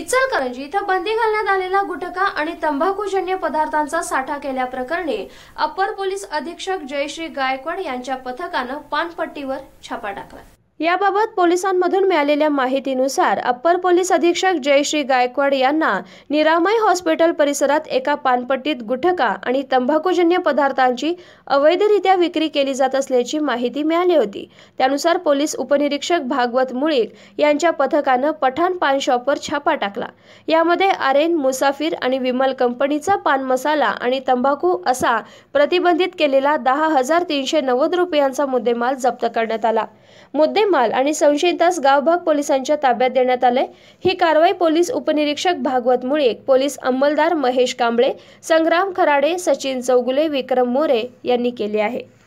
इचलकरंजी इथं बंदी घालण्यात आलेला गुटखा आणि तंबाखूजन्य पदार्थांचा साठा केल्याप्रकरणी अपर पोलीस अधीक्षक जयश्री गायकवाड यांच्या पथकानं पानपट्टीवर छापा टाकला याबाबत पोलिसांमधून मिळालेल्या माहितीनुसार अप्पर पोलीस अधीक्षक जयश्री गायकवाड यांना निरामय हॉस्पिटल परिसरात एका पानपट्टीत गुटखा आणि तंबाखूजन्य पदार्थांची अवैधरित्या विक्री केली जात असल्याची माहिती मिळाली होती त्यानुसार पोलीस उपनिरीक्षक भागवत मुळीक यांच्या पथकानं पठाण पान शॉपवर छापा टाकला यामध्ये आरेन मुसाफिर आणि विमल कंपनीचा पान मसाला आणि तंबाखू असा प्रतिबंधित केलेला दहा हजार तीनशे नव्वद रुपयांचा मुद्देमाल जप्त करण्यात आला मुद्दे माल आणि संशयितास गावभाग पोलिसांच्या ताब्यात देण्यात आले ही कारवाई पोलीस उपनिरीक्षक भागवत मुळे पोलीस अंमलदार महेश कांबळे संग्राम खराडे सचिन चौगुले विक्रम मोरे यांनी केली आहे